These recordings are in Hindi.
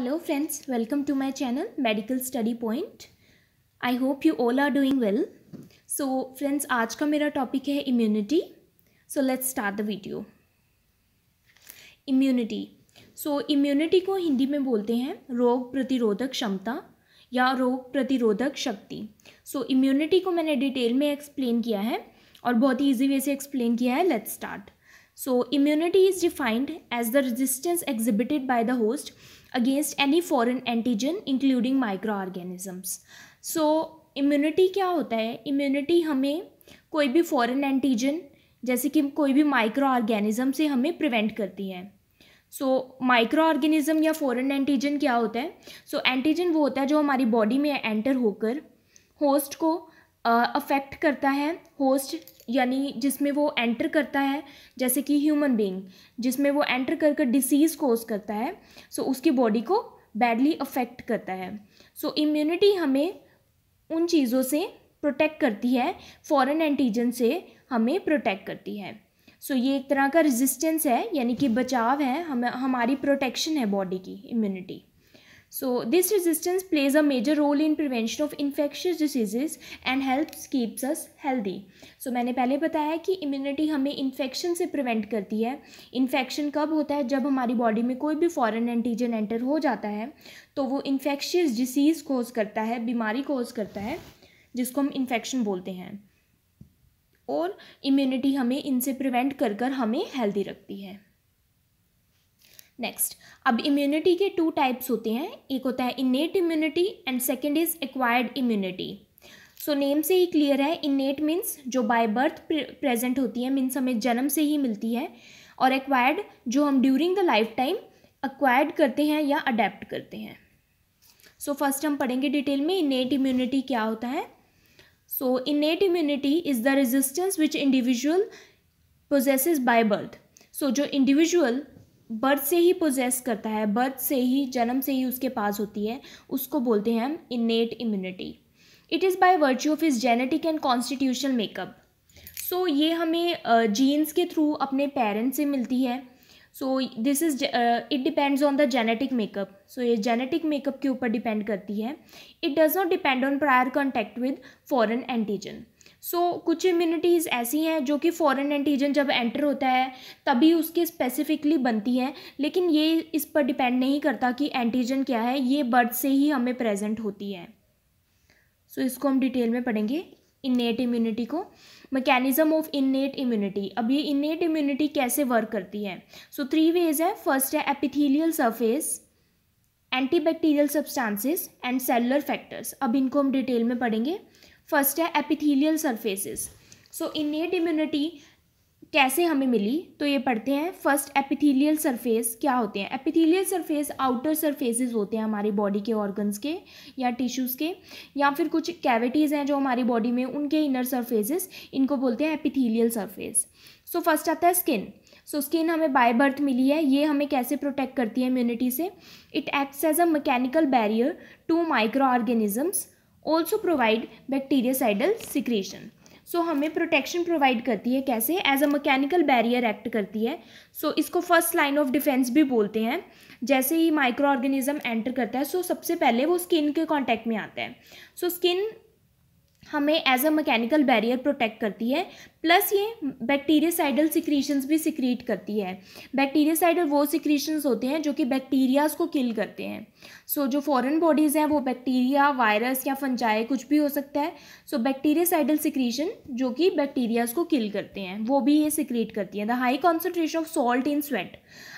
Hello friends welcome to my channel medical study point I hope you all are doing well so friends आज का मेरा टॉपिक है immunity so let's start the video immunity so immunity को हिंदी में बोलते हैं रोग प्रतिरोधक क्षमता या रोग प्रतिरोधक शक्ति सो so, इम्यूनिटी को मैंने डिटेल में एक्सप्लेन किया है और बहुत ही ईजी वे से एक्सप्लेन किया है let's start so immunity is defined as the resistance exhibited by the host against any foreign antigen including microorganisms so immunity क्या होता है इम्यूनिटी हमें कोई भी फॉरन एंटीजन जैसे कि कोई भी माइक्रो ऑर्गेनिज़म से हमें प्रिवेंट करती है सो माइक्रो ऑर्गेनिज़म या फॉरेन एंटीजन क्या होता है सो so, एंटीजन वो होता है जो हमारी बॉडी में एंटर होकर होस्ट को अफेक्ट uh, करता है होस्ट यानी जिसमें वो एंटर करता है जैसे कि ह्यूमन बींग जिसमें वो एंटर कर कर डिसीज़ कोज करता है सो so उसकी बॉडी को बैडली अफेक्ट करता है सो so इम्यूनिटी हमें उन चीज़ों से प्रोटेक्ट करती है फॉरेन एंटीजन से हमें प्रोटेक्ट करती है सो so, ये एक तरह का रेजिस्टेंस है यानी कि बचाव है हम हमारी प्रोटेक्शन है बॉडी की immunity So this resistance plays a major role in prevention of infectious diseases and helps keeps us healthy. So मैंने पहले बताया कि immunity हमें infection से prevent करती है Infection कब होता है जब हमारी body में कोई भी foreign antigen enter हो जाता है तो वो infectious disease cause करता है बीमारी cause करता है जिसको हम infection बोलते हैं और immunity हमें इनसे prevent कर कर हमें healthy रखती है नेक्स्ट अब इम्यूनिटी के टू टाइप्स होते हैं एक होता है innate immunity and second is acquired immunity so name से ही क्लियर है इनेट मीन्स जो बाय बर्थ प्रेजेंट होती है मीन्स हमें जन्म से ही मिलती है और एक्वायर्ड जो हम during the lifetime acquired करते हैं या अडेप्ट करते हैं सो so, फर्स्ट हम पढ़ेंगे डिटेल में इनेट इम्यूनिटी क्या होता है so innate immunity is the resistance which individual possesses by birth so जो इंडिविजुअल बर्थ से ही पोजेस करता है बर्थ से ही जन्म से ही उसके पास होती है उसको बोलते हैं हम innate immunity it is by virtue of is genetic and constitutional makeup so ये हमें जीन्स के थ्रू अपने पेरेंट्स से मिलती है so this is it depends on the genetic makeup so ये जेनेटिक मेकअप के ऊपर डिपेंड करती है it does not depend on prior contact with foreign antigen so so, कुछ इम्यूनिटीज़ ऐसी हैं जो कि फॉरेन एंटीजन जब एंटर होता है तभी उसकी स्पेसिफिकली बनती हैं लेकिन ये इस पर डिपेंड नहीं करता कि एंटीजन क्या है ये बर्थ से ही हमें प्रेजेंट होती है सो so, इसको हम डिटेल में पढ़ेंगे इन्नेट इम्यूनिटी को मैकेनिज्म ऑफ इन्नेट इम्यूनिटी अब ये इन्नेट इम्यूनिटी कैसे वर्क करती है सो थ्री वेज है फर्स्ट है epithelial surface antibacterial substances and cellular factors अब इनको हम डिटेल में पढ़ेंगे फर्स्ट है epithelial surfaces so innate immunity कैसे हमें मिली तो ये पढ़ते हैं फर्स्ट एपिथेलियल सरफेस क्या होते हैं एपिथेलियल सरफेस आउटर सरफेसेस होते हैं हमारी बॉडी के ऑर्गन्स के या टिश्यूज़ के या फिर कुछ कैविटीज़ हैं जो हमारी बॉडी में उनके इनर सरफेसेस इनको बोलते हैं एपिथेलियल सरफेस सो फर्स्ट आता है स्किन सो so, स्किन हमें बाय बर्थ मिली है ये हमें कैसे प्रोटेक्ट करती है इम्यूनिटी से it acts as a mechanical barrier to microorganisms also provide bactericidal secretion so हमें प्रोटेक्शन प्रोवाइड करती है कैसे as a mechanical barrier act करती है सो so, इसको फर्स्ट लाइन ऑफ डिफेंस भी बोलते हैं जैसे ही माइक्रो ऑर्गेनिज्म एंटर करता है सो so सबसे पहले वो स्किन के कॉन्टैक्ट में आता है सो so, स्किन हमें as a mechanical barrier protect करती है प्लस ये बैक्टीरियासाइडल सिक्रीशंस भी सिक्रीट करती है बैक्टीरियासाइडल वो सिक्रीशंस होते हैं जो कि बैक्टीरियाज को किल करते हैं सो so, जो फॉरेन बॉडीज़ हैं वो बैक्टीरिया वायरस या फंजाए कुछ भी हो सकता है सो बैक्टीरियासाइडल सिक्रीशन जो कि बैक्टीरियाज को किल करते हैं वो भी ये सिक्रीट करती हैं the high concentration of salt in sweat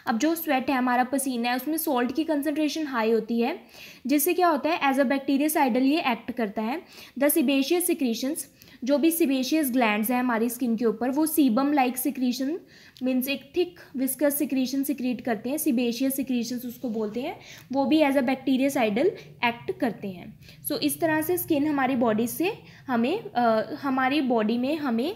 अब जो स्वेट है हमारा पसीना है उसमें सॉल्ट की कंसनट्रेशन हाई होती है जिससे क्या होता है एज अ बैक्टीरियासाइडल ये एक्ट करता है द सिबेशियस सिक्रीशंस जो भी सिबेशियस ग्लैंड हैं हमारी स्किन के ऊपर वो सीबम लाइक सिक्रीशन मीन्स एक थिक विस्कस सिक्रीशन सिक्रीट करते हैं सिबेशियस सिक्रीशन उसको बोलते हैं वो भी एज अ आइडल एक्ट करते हैं सो so, इस तरह से स्किन हमारी बॉडी से हमें आ, हमारी बॉडी में हमें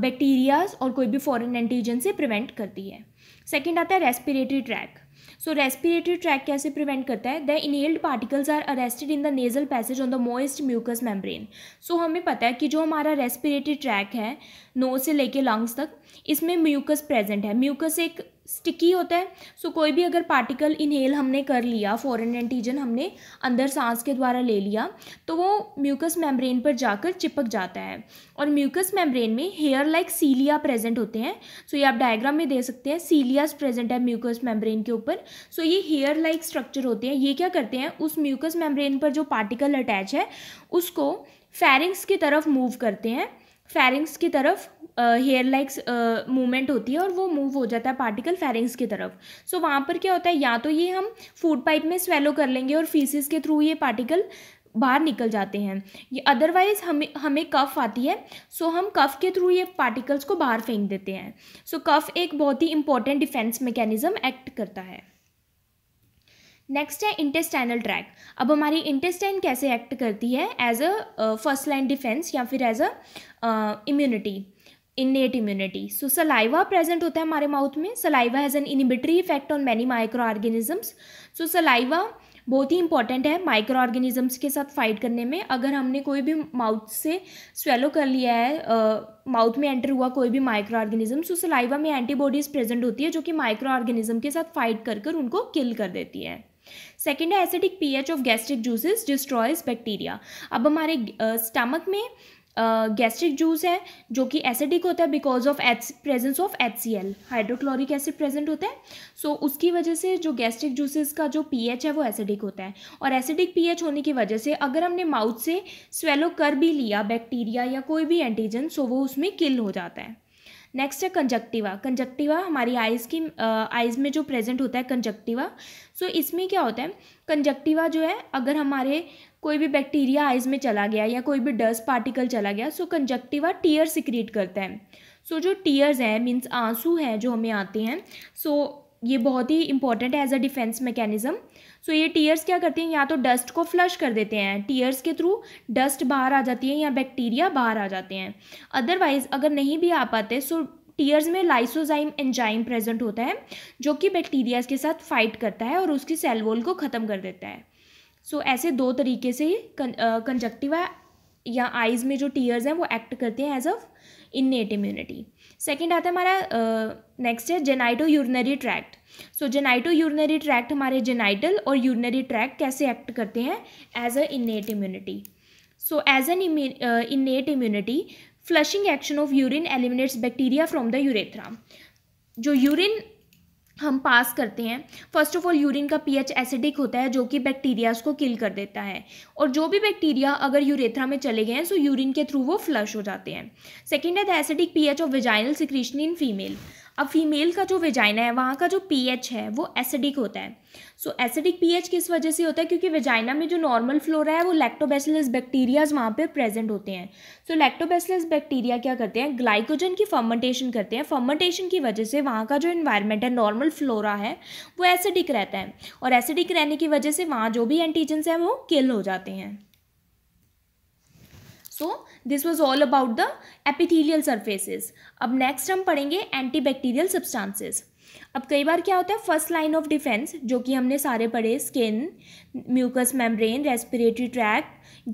बैक्टीरियाज और कोई भी फॉरन एंटीजन से प्रिवेंट करती है सेकेंड आता है respiratory tract so respiratory tract कैसे प्रिवेंट करता है the inhaled particles are arrested in the nasal passage on the moist mucus membrane so हमें पता है कि जो हमारा रेस्पिरेटरी ट्रैक है नो से लेके लंग्स तक इसमें म्यूकस प्रेजेंट है म्यूकस एक स्टिकी होता है सो so, कोई भी अगर पार्टिकल इनहेल हमने कर लिया फॉरेन एंटीजन हमने अंदर सांस के द्वारा ले लिया तो वो म्यूकस मेम्ब्रेन पर जाकर चिपक जाता है और म्यूकस मेम्ब्रेन में हेयर लाइक सीलिया प्रेजेंट होते हैं सो so, ये आप डायग्राम में दे सकते हैं सीलियाज प्रेजेंट है म्यूकस मेम्ब्रेन के ऊपर सो so, ये हेयर लाइक स्ट्रक्चर होते हैं ये क्या करते हैं उस म्यूकस मेम्ब्रेन पर जो पार्टिकल अटैच है उसको फेरिंग्स की तरफ मूव करते हैं फेरिंग्स की तरफ हेयर लाइक्स मूवमेंट होती है और वो मूव हो जाता है पार्टिकल फेरिंग्स की तरफ सो so, वहाँ पर क्या होता है या तो ये हम फूड पाइप में स्वेलो कर लेंगे और फीसिस के थ्रू ये पार्टिकल बाहर निकल जाते हैं ये अदरवाइज हमें हमें कफ आती है सो हम कफ के थ्रू ये पार्टिकल्स को बाहर फेंक देते हैं सो कफ एक बहुत ही इंपॉर्टेंट डिफेंस मैकेनिज्म एक्ट करता है नेक्स्ट है इंटेस्टाइनल ट्रैक अब हमारी इंटेस्टाइन कैसे एक्ट करती है as a first line defence या फिर as a immunity innate immunity so saliva present होता है हमारे माउथ में saliva has an inhibitory effect on many microorganisms so saliva बहुत ही इंपॉर्टेंट है माइक्रो ऑर्गेनिजम्स के साथ फाइट करने में अगर हमने कोई भी माउथ से स्वेलो कर लिया है माउथ uh, में एंटर हुआ कोई भी माइक्रो ऑर्गेनिज्म सो सलाइवा में एंटीबॉडीज़ प्रेजेंट होती है जो कि माइक्रो ऑर्गेनिज्म के साथ फाइट कर कर उनको किल कर देती है सेकेंड है acidic pH of gastric juices destroys bacteria अब हमारे स्टमक में गैस्ट्रिक जूस है जो कि एसिडिक होता है because of H presence of H C L hydrochloric acid present होता है सो so, उसकी वजह से जो गैस्ट्रिक जूसेस का जो पीएच है वो एसिडिक होता है और एसिडिक पीएच होने की वजह से अगर हमने माउथ से स्वेलो कर भी लिया बैक्टीरिया या कोई भी एंटीजन सो so वो उसमें किल हो जाता है नेक्स्ट है कंजक्टिवा कंजक्टिवा हमारी आइज़ की आइज़ में जो प्रेजेंट होता है कंजक्टिवा सो so, इसमें क्या होता है कंजक्टिवा जो है अगर हमारे कोई भी बैक्टीरिया आइज़ में चला गया या कोई भी डस्ट पार्टिकल चला गया सो कंजक्टिवा टीयर सिक्रिएट करता है सो so, जो टीयर्स हैं मीन्स आंसू हैं जो हमें आते हैं सो so, ये बहुत ही इंपॉर्टेंट है as a defence mechanism so ये टीयर्स क्या करती हैं या तो डस्ट को फ्लश कर देते हैं टीयर्स के थ्रू डस्ट बाहर आ जाती है या बैक्टीरिया बाहर आ जाते हैं अदरवाइज़ अगर नहीं भी आ पाते सो टीयर्स में लाइसोजाइम एंजाइम प्रेजेंट होता है जो कि बैक्टीरियाज के साथ फाइट करता है और उसकी सेल वॉल को ख़त्म कर देता है सो so, ऐसे दो तरीके से कंजक्टिवा या आइज़ में जो टीयर्स हैं वो एक्ट करते हैं as a net immunity second आता है हमारा नेक्स्ट है genito urinary tract so genito urinary tract हमारे जेनाइटल और यूरिनरी ट्रैक्ट कैसे एक्ट करते हैं as a innate immunity so as an innate immunity flushing action of urine eliminates bacteria from the urethra जो यूरिन हम पास करते हैं फर्स्ट ऑफ ऑल यूरिन का पीएच एसिडिक होता है जो कि बैक्टीरियाज को किल कर देता है और जो भी बैक्टीरिया अगर यूरेथ्रा में चले गए हैं सो यूरिन के थ्रू वो फ्लश हो जाते हैं सेकेंड है the acidic pH of vaginal secretion in female अब फीमेल का जो वेजाइना है वहाँ का जो पीएच है वो एसिडिक होता है सो so, एसिडिक पीएच किस वजह से होता है क्योंकि वेजाइना में जो नॉर्मल फ्लोरा है वो लैक्टोबैसिलस बैक्टीरियाज वहाँ पे प्रेजेंट होते हैं सो so, लैक्टोबैसिलस बैक्टीरिया क्या करते हैं ग्लाइकोजन की फर्मेंटेशन करते हैं फर्मेंटेशन की वजह से वहाँ का जो इन्वायरमेंट है नॉर्मल फ्लोरा है वो एसिडिक रहता है और एसिडिक रहने की वजह से वहाँ जो भी एंटीजेंस हैं वो किल हो जाते हैं so this was all about the epithelial surfaces अब नेक्स्ट हम पढ़ेंगे एंटीबैक्टीरियल सब्सटांसेज अब कई बार क्या होता है फर्स्ट लाइन ऑफ डिफेंस जो कि हमने सारे पढ़े skin mucus membrane respiratory tract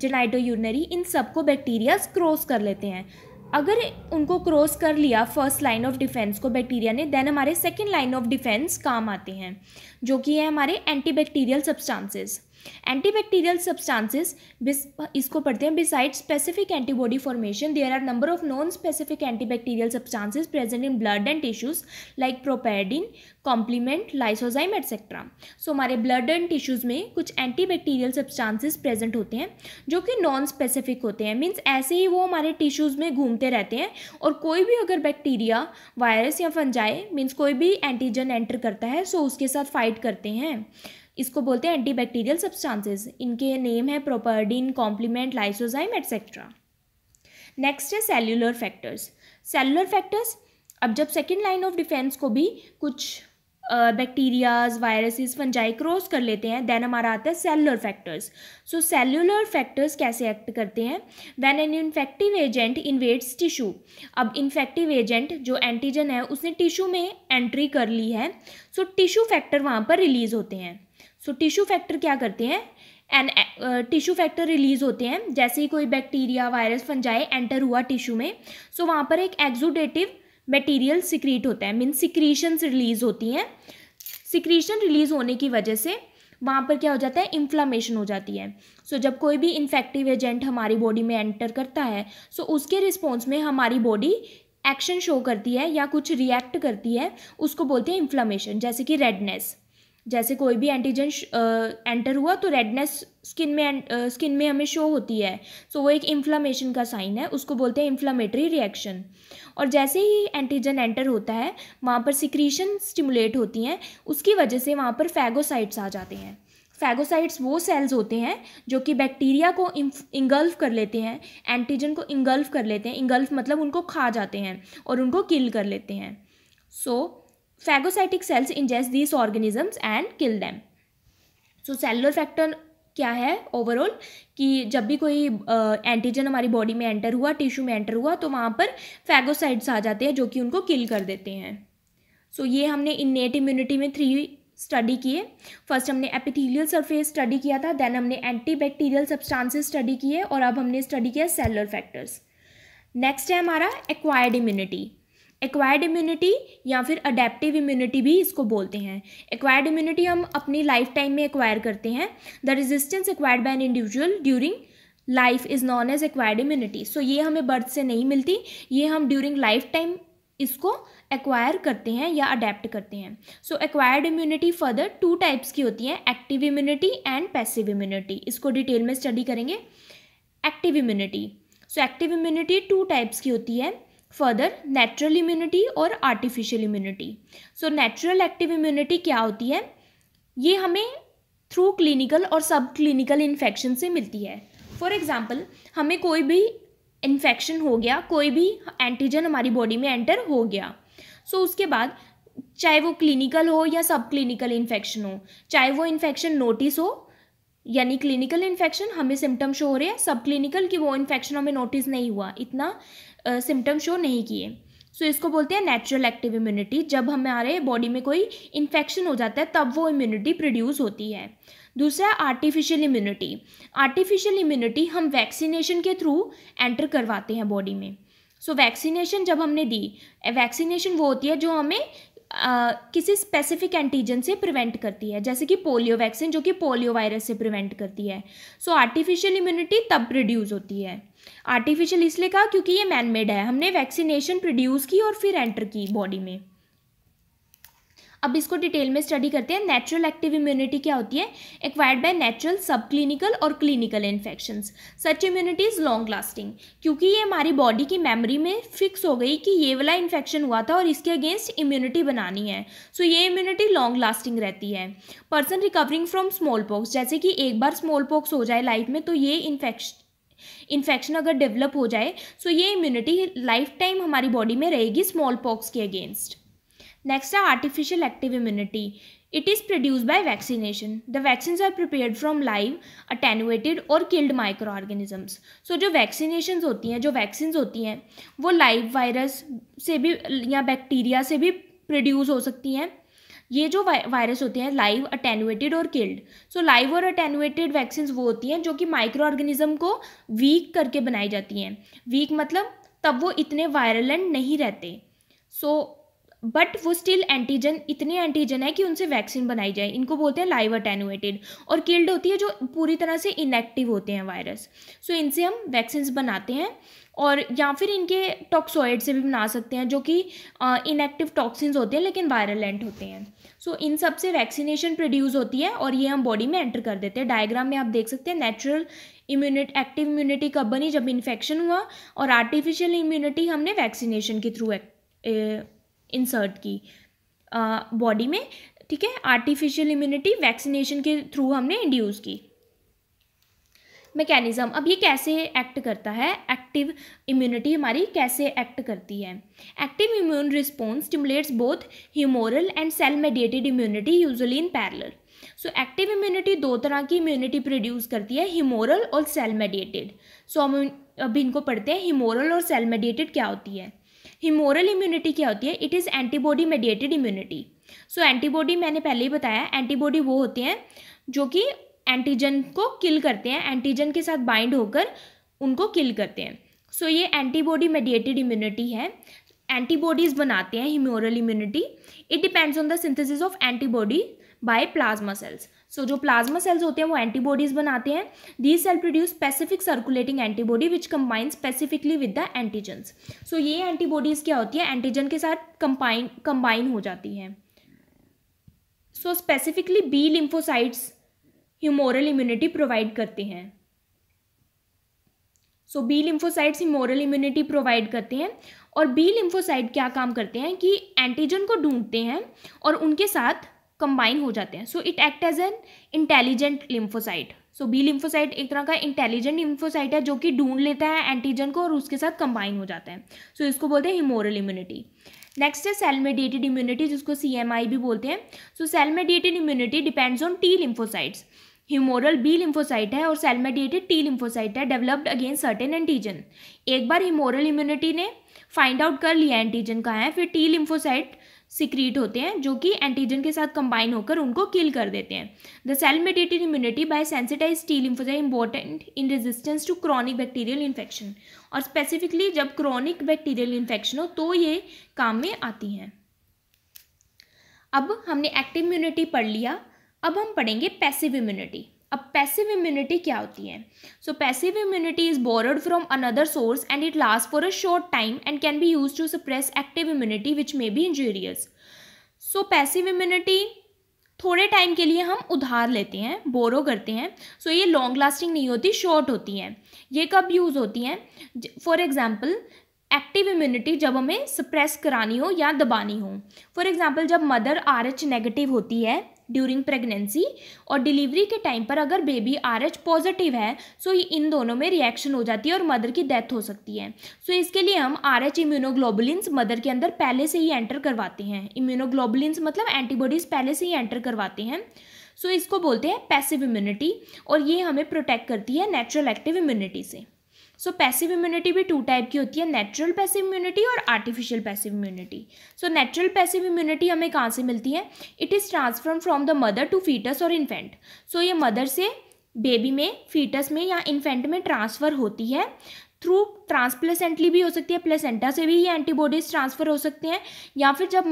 genito urinary इन सबको बैक्टीरियाज क्रॉस कर लेते हैं अगर उनको क्रॉस कर लिया फर्स्ट लाइन ऑफ डिफेंस को बैक्टीरिया ने देन हमारे सेकेंड लाइन ऑफ डिफेंस काम आते हैं जो कि है हमारे एंटीबैक्टीरियल सब्सटांसेज एंटीबैक्टीरियल सब्सटेंसेस इसको पढ़ते हैं beside specific antibody formation there are number of non specific antibacterial substances present in blood and tissues like properdin complement lysozyme etcetera so हमारे ब्लड एंड टिश्यूज में कुछ एंटीबैक्टीरियल सब्सटेंसेस प्रेजेंट होते हैं जो कि नॉन स्पेसिफिक होते हैं मीन्स ऐसे ही वो हमारे टिश्यूज में घूमते रहते हैं और कोई भी अगर बैक्टीरिया वायरस या फंजाई मीन्स कोई भी एंटीजन एंटर करता है सो उसके साथ फाइट करते हैं इसको बोलते हैं एंटी बैक्टीरियल सब्सटांसेस इनके नेम है properdin complement lysozyme etcetera next है सेल्यूलर फैक्टर्स सेलुलर फैक्टर्स अब जब सेकेंड लाइन ऑफ डिफेंस को भी कुछ बैक्टीरियाज वायरसेस फंजाई क्रॉस कर लेते हैं देन हमारा आता है cellular factors so cellular factors कैसे एक्ट करते हैं when an infective agent invades tissue अब इन्फेक्टिव एजेंट जो एंटीजन है उसने टिश्यू में एंट्री कर ली है सो टिश्यू फैक्टर वहाँ पर रिलीज होते हैं सो टिश्यू फैक्टर क्या करते हैं एंड टिश्यू फैक्टर रिलीज होते हैं जैसे ही कोई बैक्टीरिया वायरस जाए एंटर हुआ टिश्यू में सो so, वहाँ पर एक एग्जोडेटिव मटीरियल सिक्रीट होता है मीन सिक्रीशंस रिलीज होती हैं सिक्रीशन रिलीज होने की वजह से वहाँ पर क्या हो जाता है इन्फ्लामेशन हो जाती है सो so, जब कोई भी इन्फेक्टिव एजेंट हमारी बॉडी में एंटर करता है सो so उसके रिस्पॉन्स में हमारी बॉडी एक्शन शो करती है या कुछ रिएक्ट करती है उसको बोलते हैं इन्फ्लामेशन जैसे कि रेडनेस जैसे कोई भी एंटीजन एंटर हुआ तो रेडनेस स्किन में स्किन में हमें शो होती है सो so, वो एक इन्फ्लामेशन का साइन है उसको बोलते हैं इन्फ्लामेटरी रिएक्शन और जैसे ही एंटीजन एंटर होता है वहाँ पर सिक्रीशन स्टिमुलेट होती हैं उसकी वजह से वहाँ पर फैगोसाइट्स आ जाते हैं फैगोसाइट्स वो सेल्स होते हैं जो कि बैक्टीरिया को इंगल्फ कर लेते हैं एंटीजन को इंगल्फ कर लेते हैं इंगल्फ मतलब उनको खा जाते हैं और उनको किल कर लेते हैं so so, phagocytic cells ingest these organisms and kill them so cellular factor क्या है ओवरऑल कि जब भी कोई एंटीजन हमारी बॉडी में एंटर हुआ टिश्यू में एंटर हुआ तो वहाँ पर फैगोसाइड्स आ जाते हैं जो कि उनको किल कर देते हैं सो so, ये हमने नेट इम्यूनिटी में थ्री स्टडी किए फर्स्ट हमने एपिथेलियल सरफेस स्टडी किया था देन हमने एंटी बैक्टीरियल सब्सटांसिस स्टडी किए और अब हमने स्टडी किया सेलुलर फैक्टर्स नेक्स्ट है हमारा एक्वायर्ड इम्यूनिटी एक्वायर्ड इम्यूनिटी या फिर अडेप्टिव इम्यूनिटी भी इसको बोलते हैं एक्वायर्ड इम्यूनिटी हम अपनी लाइफ टाइम में एक्वायर करते हैं the resistance acquired by an individual during life is known as acquired immunity so ये हमें बर्थ से नहीं मिलती ये हम ड्यूरिंग लाइफ टाइम इसको एक्वायर करते हैं या अडेप्ट करते हैं so acquired immunity further two types की होती हैं active immunity and passive immunity इसको डिटेल में स्टडी करेंगे active immunity so active immunity two types की होती है फर्दर नेचुरल इम्यूनिटी और artificial immunity so natural active immunity क्या होती है ये हमें थ्रू क्लिनिकल और सब क्लिनिकल इन्फेक्शन से मिलती है फॉर एग्ज़ाम्पल हमें कोई भी इन्फेक्शन हो गया कोई भी एंटीजन हमारी बॉडी में एंटर हो गया सो so, उसके बाद चाहे वो क्लिनिकल हो या सब क्लिनिकल इन्फेक्शन हो चाहे वो इन्फेक्शन नोटिस हो यानी क्लिनिकल इन्फेक्शन हमें सिम्टम शो हो रहे हैं सब क्लिनिकल कि वो इन्फेक्शन हमें नोटिस नहीं हुआ इतना सिम्टम शो नहीं किए सो so, इसको बोलते हैं नेचुरल एक्टिव इम्यूनिटी जब हमारे बॉडी में कोई इन्फेक्शन हो जाता है तब वो इम्यूनिटी प्रोड्यूस होती है दूसरा आर्टिफिशियल इम्यूनिटी आर्टिफिशियल इम्यूनिटी हम वैक्सीनेशन के थ्रू एंटर करवाते हैं बॉडी में सो so, वैक्सीनेशन जब हमने दी वैक्सीनेशन वो होती है जो हमें आ, किसी स्पेसिफिक एंटीजन से प्रिवेंट करती है जैसे कि पोलियो वैक्सीन जो कि पोलियो वायरस से प्रिवेंट करती है सो आर्टिफिशियल इम्यूनिटी तब प्रोड्यूस होती है आर्टिफिशियल इसलिए कहा क्योंकि ये मैनमेड है हमने वैक्सीनेशन प्रोड्यूस की और फिर एंटर की बॉडी में अब इसको डिटेल में स्टडी करते हैं नेचुरल एक्टिव इम्यूनिटी क्या होती है acquired by natural subclinical और clinical infection such immunity is long lasting क्योंकि ये हमारी बॉडी की मेमोरी में फिक्स हो गई कि ये वाला इन्फेक्शन हुआ था और इसके अगेंस्ट इम्यूनिटी बनानी है सो so, ये इम्यूनिटी लॉन्ग लास्टिंग रहती है person recovering from smallpox जैसे कि एक बार स्मॉल पॉक्स हो जाए लाइफ में तो ये इन्फेक्शन इन्फेक्शन अगर डेवलप हो जाए सो so ये इम्यूनिटी लाइफ टाइम हमारी बॉडी में रहेगी स्मॉल पॉक्स के अगेंस्ट नेक्स्ट है artificial active immunity it is produce by vaccination the vaccine are prepare from live attenuated और किल्ड माइक्रो ऑर्गेनिजम्स सो जो वैक्सीनेशन होती हैं जो वैक्सीन होती हैं वो लाइव वायरस से भी या बैक्टीरिया से भी प्रोड्यूस हो सकती हैं ये जो वायरस होते हैं लाइव अटेनुएटेड और किल्ड सो लाइव और अटेनुएटेड वैक्सीन वो होती हैं जो कि माइक्रो ऑर्गेनिज्म को वीक करके बनाई जाती हैं वीक मतलब तब वो इतने वायरलेंट नहीं रहते सो so, बट वो स्टिल एंटीजन इतने एंटीजन है कि उनसे वैक्सीन बनाई जाए इनको बोलते हैं लाइव अटैनुएटेड और किल्ड होती है जो पूरी तरह से इनएक्टिव होते हैं वायरस सो so, इनसे हम वैक्सीन्स बनाते हैं और या फिर इनके टॉक्सोइड से भी बना सकते हैं जो कि इनएक्टिव टॉक्सिन होते हैं लेकिन वायरलेंट होते हैं सो so, इन सब से वैक्सीनेशन प्रोड्यूस होती है और ये हम बॉडी में एंटर कर देते हैं डायग्राम में आप देख सकते हैं नेचुरल इम्यूनिट एक्टिव इम्यूनिटी कब बनी जब इन्फेक्शन हुआ और आर्टिफिशियल इम्यूनिटी हमने वैक्सीनेशन के थ्रू इंसर्ट की बॉडी में ठीक है आर्टिफिशियल इम्यूनिटी वैक्सीनेशन के थ्रू हमने इंड्यूस की मैकेनिज़्म अब ये कैसे एक्ट करता है एक्टिव इम्यूनिटी हमारी कैसे एक्ट करती है active immune response stimulates both humoral and cell mediated immunity usually in parallel so active immunity दो तरह की इम्यूनिटी प्रोड्यूस करती है ह्यूमोरल और सेल मेडिएटेड सो हम अभी इनको पढ़ते हैं ह्यूमोरल और सेल मेडिएटेड क्या होती है ह्यूमोरल इम्यूनिटी क्या होती है it is antibody mediated immunity so antibody मैंने पहले ही बताया एंटीबॉडी वो होती हैं जो कि एंटीजन को किल करते हैं एंटीजन के साथ बाइंड होकर उनको किल करते हैं सो so, ये एंटीबॉडी मेडिएटेड इम्यूनिटी है एंटीबॉडीज़ बनाते हैं humoral immunity it depends on the synthesis of antibody by plasma cells so जो प्लाज्मा सेल्स होते हैं वो एंटीबॉडीज बनाते हैं the cell produce specific circulating antibody which combine specifically with the antigens so ये एंटीबॉडीज क्या होती है एंटीजन के साथ कंबाइन कंबाइन हो जाती हैं so specifically B lymphocytes humoral immunity provide करते हैं so B lymphocytes humoral immunity provide करते हैं और बी लिम्फोसाइट क्या काम करते हैं कि एंटीजन को ढूंढते हैं और उनके साथ कंबाइन हो जाते हैं so it act as an intelligent lymphocyte so B lymphocyte एक तरह का इंटेलिजेंट लिम्फोसाइट है जो कि ढूंढ लेता है एंटीजन को और उसके साथ कंबाइन हो जाता है सो so, इसको बोलते हैं हिमोरल इम्यूनिटी नेक्स्ट है सेल मेडिएटेड इम्यूनिटी जिसको सी भी बोलते हैं so cell mediated immunity depends on T lymphocytes humoral B lymphocyte है और सेल मेडिएटेड टी लिम्फोसाइट है डेवलप्ड अगेंस्ट सर्टेन एंटीजन एक बार हिमोरल इम्यूनिटी ने फाइंड आउट कर लिया एंटीजन का है फिर टी लिम्फोसाइट सिक्रीट होते हैं जो कि एंटीजन के साथ कंबाइन होकर उनको किल कर देते हैं the cell mediated immunity by sensitize T lymphocyte important in resistance to chronic bacterial infection और स्पेसिफिकली जब क्रॉनिक बैक्टीरियल इन्फेक्शन हो तो ये काम में आती हैं अब हमने एक्टिव इम्यूनिटी पढ़ लिया अब हम पढ़ेंगे पैसिव इम्यूनिटी अब पैसिव इम्यूनिटी क्या होती है so passive immunity is borrowed from another source and it last for a short time and can be use to suppress active immunity which may be injurious so passive immunity थोड़े टाइम के लिए हम उधार लेते हैं बोरो करते हैं सो so ये लॉन्ग लास्टिंग नहीं होती शॉर्ट होती हैं ये कब यूज़ होती हैं फॉर एग्ज़ाम्पल एक्टिव इम्यूनिटी जब हमें सप्रेस करानी हो या दबानी हो फॉर एग्ज़ाम्पल जब मदर आर एच नेगेटिव होती है ड्यूरिंग प्रेगनेंसी और डिलीवरी के टाइम पर अगर बेबी आर एच पॉजिटिव है सो ये इन दोनों में रिएक्शन हो जाती है और मदर की डेथ हो सकती है सो इसके लिए हम आर एच इम्यूनोग्लोबुलिन्स मदर के अंदर पहले से ही एंटर करवाते हैं इम्यूनोग्लोबुलिन्स मतलब एंटीबॉडीज़ पहले से ही एंटर करवाते हैं सो इसको बोलते हैं पैसिव इम्यूनिटी और ये हमें प्रोटेक्ट करती है नेचुरल एक्टिव इम्यूनिटी से सो पैसिव इम्यूनिटी भी टू टाइप की होती है नेचुरल पैसिव इम्यूनिटी और artificial passive immunity so natural passive immunity हमें कहाँ से मिलती है it is transferred from the mother to foetus और इन्फेंट सो ये मदर से बेबी में फीटस में या इन्फेंट में ट्रांसफ़र होती है थ्रू ट्रांसप्लेसेंटली भी हो सकती है प्लेसेंटा से भी ये एंटीबॉडीज ट्रांसफ़र हो सकते हैं या फिर जब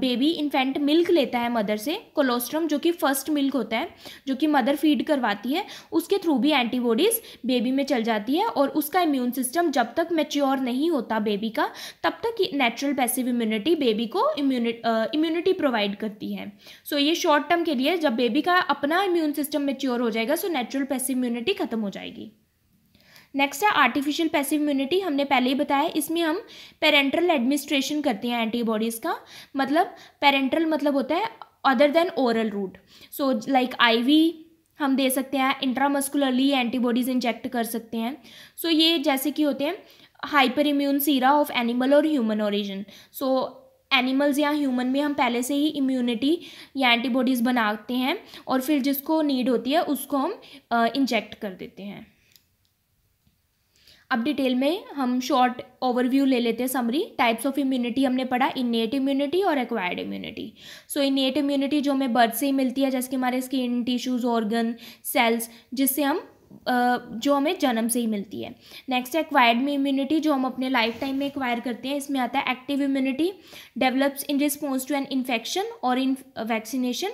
बेबी इन्फेंट मिल्क लेता है मदर से कोलोस्ट्रम जो कि फर्स्ट मिल्क होता है जो कि मदर फीड करवाती है उसके थ्रू भी एंटीबॉडीज़ बेबी में चल जाती है और उसका इम्यून सिस्टम जब तक मेच्योर नहीं होता बेबी का तब तक नेचुरल पैसिव इम्यूनिटी बेबी को इम्यूनिटी प्रोवाइड करती है सो so, ये शॉर्ट टर्म के लिए जब बेबी का अपना इम्यून सिस्टम मेच्योर हो जाएगा सो नेचुरल पैसिव इम्यूनिटी खत्म हो जाएगी नेक्स्ट है आर्टिफिशियल पैसिव इम्यूनिटी हमने पहले ही बताया इसमें हम पेरेंट्रल एडमिनिस्ट्रेशन करते हैं एंटीबॉडीज़ का मतलब पेरेंट्रल मतलब होता है other than oral route so like IV हम दे सकते हैं इंट्रामस्कुलरली एंटीबॉडीज़ इंजेक्ट कर सकते हैं सो so, ये जैसे कि होते हैं hyper immune sera of animal और ह्यूमन ओरिजिन सो एनिमल्स या ह्यूमन में हम पहले से ही इम्यूनिटी या एंटीबॉडीज़ बनाते हैं और फिर जिसको नीड होती है उसको हम इंजेक्ट कर देते हैं अब डिटेल में हम शॉर्ट ओवरव्यू ले लेते हैं समरी टाइप्स ऑफ इम्यूनिटी हमने पढ़ा इनेट इम्यूनिटी और acquired immunity so innate immunity जो हमें बर्थ से ही मिलती है जैसे कि हमारे स्किन टिश्यूज़ ऑर्गन सेल्स जिससे हम जो हमें जन्म से ही मिलती है नेक्स्ट है एक्वायर्ड में इम्यूनिटी जो हम अपने लाइफ टाइम में एक्वायर करते हैं इसमें आता है active immunity develops in response to an infection और in vaccination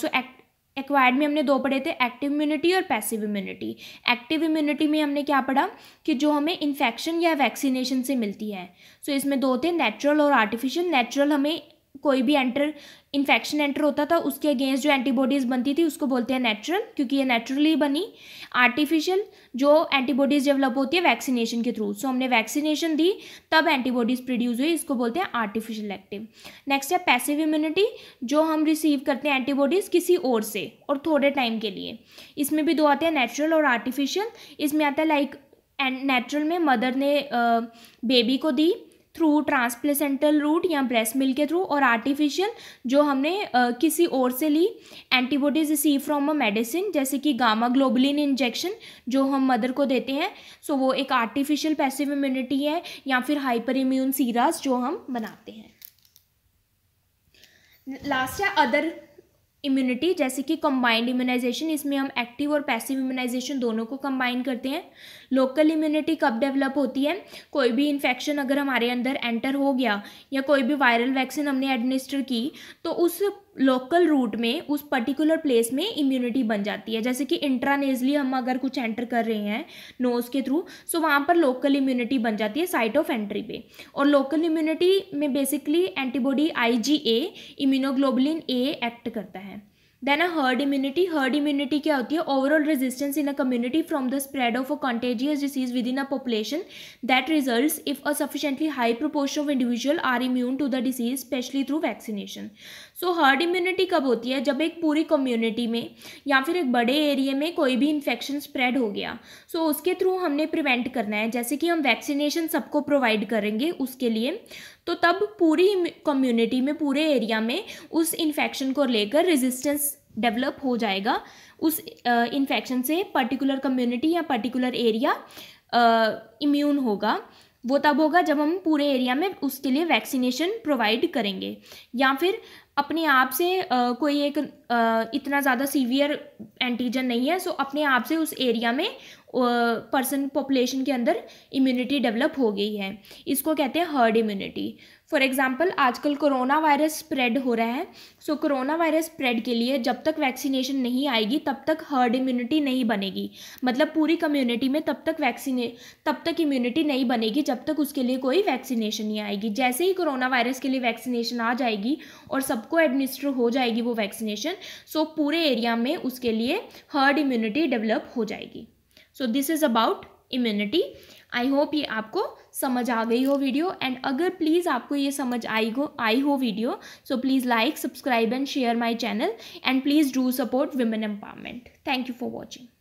so act acquired में हमने दो पढ़े थे एक्टिव इम्यूनिटी और पैसिव इम्यूनिटी एक्टिव इम्यूनिटी में हमने क्या पढ़ा कि जो हमें इन्फेक्शन या वैक्सीनेशन से मिलती है सो so, इसमें दो थे नेचुरल और आर्टिफिशियल नेचुरल हमें कोई भी एंटर इन्फेक्शन एंटर होता था उसके अगेंस्ट जो एंटीबॉडीज़ बनती थी उसको बोलते हैं नेचुरल क्योंकि ये नेचुरली बनी आर्टिफिशियल जो एंटीबॉडीज़ डेवलप होती है वैक्सीनेशन के थ्रू सो हमने वैक्सीनेशन दी तब एंटीबॉडीज़ प्रोड्यूस हुई इसको बोलते हैं आर्टिफिशियल एक्टिव नेक्स्ट है पैसिव इम्यूनिटी जो हम रिसीव करते हैं एंटीबॉडीज़ किसी और से और थोड़े टाइम के लिए इसमें भी दो आते हैं नेचुरल और आर्टिफिशियल इसमें आता है लाइक नेचुरल में मदर ने बेबी को दी थ्रू ट्रांसप्लेसेंटल रूट या ब्रेस्ट मिल्क के थ्रू और आर्टिफिशियल जो हमने uh, किसी और से ली antibodies receive from a medicine जैसे कि गामा ग्लोबलिन इंजेक्शन जो हम मदर को देते हैं सो so वो एक आर्टिफिशियल पैसिव इम्यूनिटी है या फिर हाइपर इम्यून सीरास जो हम बनाते हैं लास्ट है अदर इम्यूनिटी जैसे कि कंबाइंड इम्यूनाइजेशन इसमें हम एक्टिव और पैसिव इम्यूनाइजेशन दोनों को कंबाइन करते हैं लोकल इम्यूनिटी कब डेवलप होती है कोई भी इन्फेक्शन अगर हमारे अंदर एंटर हो गया या कोई भी वायरल वैक्सीन हमने एडमिनिस्टर की तो उस लोकल रूट में उस पर्टिकुलर प्लेस में इम्यूनिटी बन जाती है जैसे कि इंट्रानेजली हम अगर कुछ एंटर कर रहे हैं नोज़ के थ्रू सो वहाँ पर लोकल इम्यूनिटी बन जाती है साइट ऑफ एंट्री पे और लोकल इम्यूनिटी में basically antibody IgA immunoglobulin A act करता है then a herd immunity herd immunity क्या होती है overall resistance in a community from the spread of a contagious disease within a population that result if a sufficiently high proportion of individual are immune to the disease specially through vaccination so herd immunity कब होती है जब एक पूरी कम्युनिटी में या फिर एक बड़े एरिए में कोई भी इन्फेक्शन स्प्रेड हो गया सो so, उसके थ्रू हमने प्रिवेंट करना है जैसे कि हम वैक्सीनेशन सबको प्रोवाइड करेंगे उसके लिए तो तब पूरी कम्युनिटी में पूरे एरिया में उस इन्फेक्शन को लेकर रेजिस्टेंस डेवलप हो जाएगा उस इन्फेक्शन से पर्टिकुलर कम्युनिटी या पर्टिकुलर एरिया इम्यून होगा वो तब होगा जब हम पूरे एरिया में उसके लिए वैक्सीनेशन प्रोवाइड करेंगे या फिर अपने आप से आ, कोई एक आ, इतना ज़्यादा सीवियर एंटीजन नहीं है सो अपने आप से उस एरिया में पर्सन पॉपुलेशन के अंदर इम्यूनिटी डेवलप हो गई है इसको कहते हैं हर्ड इम्यूनिटी फॉर एग्जाम्पल आजकल कोरोना वायरस स्प्रेड हो रहा है सो कोरोना वायरस स्प्रेड के लिए जब तक वैक्सीनेशन नहीं आएगी तब तक हर्ड इम्यूनिटी नहीं बनेगी मतलब पूरी कम्युनिटी में तब तक वैक्सीने तब तक इम्यूनिटी नहीं बनेगी जब तक उसके लिए कोई वैक्सीनेशन नहीं आएगी जैसे ही कोरोना वायरस के लिए वैक्सीनेशन आ जाएगी और सबको एडमिनिस्टर हो जाएगी वो वैक्सीनेशन सो पूरे एरिया में उसके लिए हर्ड इम्यूनिटी डेवलप हो जाएगी so this is about immunity I hope ये आपको समझ आ गई हो वीडियो एंड अगर प्लीज़ आपको ये समझ आई हो आई हो video so please like subscribe and share my channel and please do support women empowerment thank you for watching